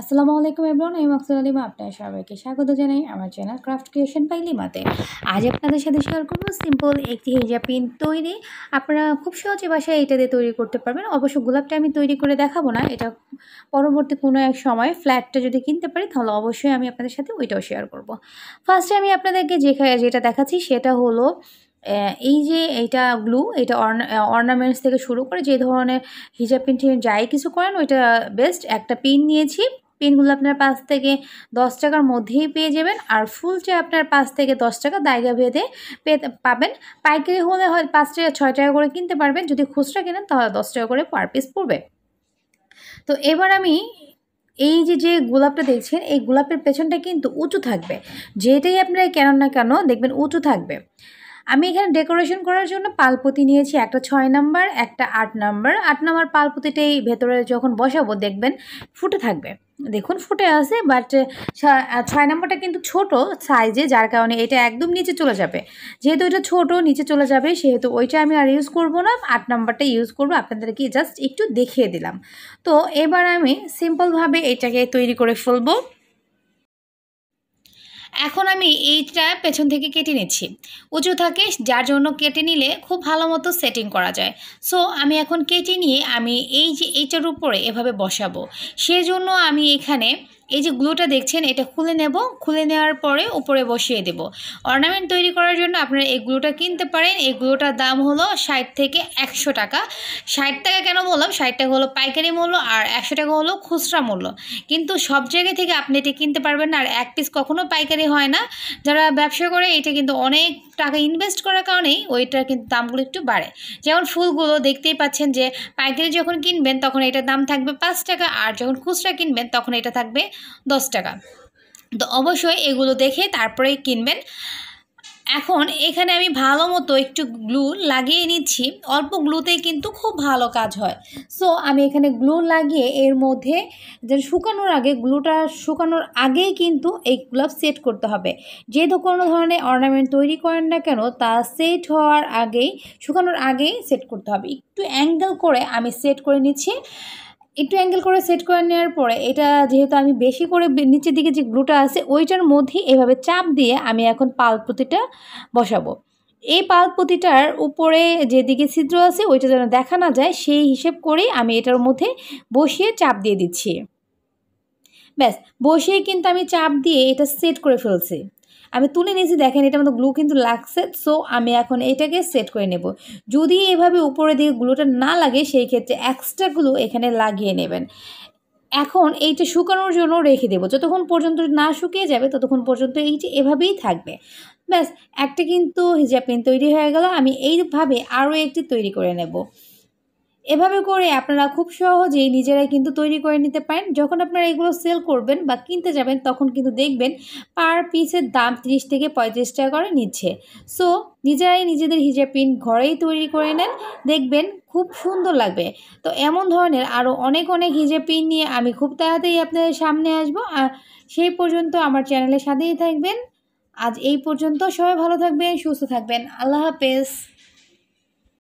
আসসালামু আলাইকুম এবং আমি মকসুদ আলিমা আপনার সবাইকে স্বাগত জানাই আমার চ্যানেল ক্রাফট ক্রিয়েশন বাই মাতে আজ আপনাদের সাথে শেয়ার করব সিম্পল একটি হেজা পিন তৈরি আপনারা খুব সহজে বাসায় এটা দিয়ে তৈরি করতে পারবেন অবশ্য গোলাপটা আমি তৈরি করে দেখাবো না এটা পরবর্তী কোনো এক সময় ফ্ল্যাটটা যদি কিনতে পারি তাহলে অবশ্যই আমি আপনাদের সাথে ওইটাও শেয়ার করব ফার্স্টে আমি আপনাদেরকে যেখানে যেটা দেখাচ্ছি সেটা হলো এই যে এটা গ্লু এটা অর্নামেন্টস থেকে শুরু করে যে ধরনের হিজাব পিন যাই কিছু করেন ওইটা বেস্ট একটা পিন নিয়েছি পেনগুলো আপনার পাঁচ থেকে দশ টাকার মধ্যেই পেয়ে যাবেন আর ফুল চা আপনার পাঁচ থেকে দশ টাকা দায়গা ভেদে পাবেন পাইকারি হলে হয় পাঁচ টাকা ছয় টাকা করে কিনতে পারবেন যদি খুচরা কেনেন তাহলে দশ টাকা করে পার পিস পড়বে তো এবার আমি এই যে যে গোলাপটা দেখছেন এই গোলাপের পেছনটা কিন্তু উঁচু থাকবে যেটাই আপনারা কেন না কেন দেখবেন উঁচু থাকবে আমি এখানে ডেকোরেশন করার জন্য পালপতি নিয়েছি একটা ছয় নাম্বার একটা আট নাম্বার আট নাম্বার পালপতিটাই ভেতরে যখন বসাবো দেখবেন ফুটে থাকবে দেখুন ফুটে আছে বাট ছয় নম্বরটা কিন্তু ছোট সাইজে যার কারণে এটা একদম নিচে চলে যাবে যেহেতু এটা ছোট নিচে চলে যাবে সেহেতু ওইটা আমি আর ইউজ করব না আট নাম্বারটা ইউজ করব আপনাদেরকে জাস্ট একটু দেখিয়ে দিলাম তো এবার আমি সিম্পলভাবে এটাকে তৈরি করে ফেলবো এখন আমি এইটা পেছন থেকে কেটে নিচ্ছি উঁচু থাকে যার জন্য কেটে নিলে খুব ভালো মতো সেটিং করা যায় সো আমি এখন কেটে নিয়ে আমি এই যে এইটার উপরে এভাবে বসাবো সেজন্য আমি এখানে এই যে গ্লুটা দেখছেন এটা খুলে নেব খুলে নেওয়ার পরে উপরে বসিয়ে দেব অর্নামেন্ট তৈরি করার জন্য আপনারা এই গ্লুটা কিনতে পারেন এই গ্লুটার দাম হলো ষাট থেকে একশো টাকা ষাট টাকা কেন বললাম ষাট টাকা হলো পাইকারি মূল্য আর একশো টাকা হলো খুচরা মূল্য কিন্তু সব জায়গা থেকে আপনি এটি কিনতে পারবেন না আর এক পিস কখনও পাইকারি হয় না যারা ব্যবসা করে এটা কিন্তু অনেক টাকা ইনভেস্ট করার কারণেই ওইটার কিন্তু দামগুলো একটু বাড়ে যেমন ফুলগুলো দেখতেই পাচ্ছেন যে পাইকারি যখন কিনবেন তখন এটার দাম থাকবে পাঁচ টাকা আর যখন খুচরা কিনবেন তখন এটা থাকবে দশ টাকা তো অবশ্যই এগুলো দেখে তারপরেই কিনবেন এখন এখানে আমি ভালো মতো একটু গ্লু লাগিয়ে নিচ্ছি অল্প গ্লুতেই কিন্তু খুব ভালো কাজ হয় সো আমি এখানে গ্লু লাগিয়ে এর মধ্যে যে শুকানোর আগে গ্লুটা শুকানোর আগেই কিন্তু এই গ্লাভ সেট করতে হবে যেহেতু কোনো ধরনের অর্নামেন্ট তৈরি করেন না কেন তা সেট হওয়ার আগেই শুকানোর আগেই সেট করতে হবে একটু অ্যাঙ্গেল করে আমি সেট করে নিচ্ছি একটু অ্যাঙ্গেল করে সেট করে নেওয়ার পরে এটা যেহেতু আমি বেশি করে নিচের দিকে যে গ্লুটা আছে ওইটার মধ্যে এভাবে চাপ দিয়ে আমি এখন পাল পুঁতিটা বসাবো এই পাল পুঁতিটার উপরে যেদিকে ছিদ্র আছে ওইটা যেন দেখা না যায় সেই হিসেব করেই আমি এটার মধ্যে বসিয়ে চাপ দিয়ে দিচ্ছি ব্যাস বসিয়ে কিন্তু আমি চাপ দিয়ে এটা সেট করে ফেলছি আমি তুলে নিয়েছি দেখেন এটা মতো গ্লু কিন্তু লাগছে সো আমি এখন এটাকে সেট করে নেব যদি এভাবে উপরে দিকে গ্লুটা না লাগে সেই ক্ষেত্রে এক্সট্রা গ্লু এখানে লাগিয়ে নেবেন এখন এইটা শুকানোর জন্য রেখে দেবো যতক্ষণ পর্যন্ত না শুকিয়ে যাবে ততক্ষণ পর্যন্ত এইটা এভাবেই থাকবে ব্যাস একটা কিন্তু হিজাপিন তৈরি হয়ে গেল আমি এইভাবে আরও একটি তৈরি করে নেব এভাবে করে আপনারা খুব সহজেই নিজেরাই কিন্তু তৈরি করে নিতে পারেন যখন আপনারা এগুলো সেল করবেন বা কিনতে যাবেন তখন কিন্তু দেখবেন পার পিসের দাম 30 থেকে পঁয়ত্রিশ টাকা করে নিচ্ছে সো নিজেরাই নিজেদের হিজাব পিন ঘরেই তৈরি করে নেন দেখবেন খুব সুন্দর লাগবে তো এমন ধরনের আরও অনেক অনেক হিজাব পিন নিয়ে আমি খুব তাড়াতাড়ি আপনাদের সামনে আসবো আর সেই পর্যন্ত আমার চ্যানেলে সাথেই থাকবেন আজ এই পর্যন্ত সবাই ভালো থাকবেন সুস্থ থাকবেন আল্লাহ হাফেজ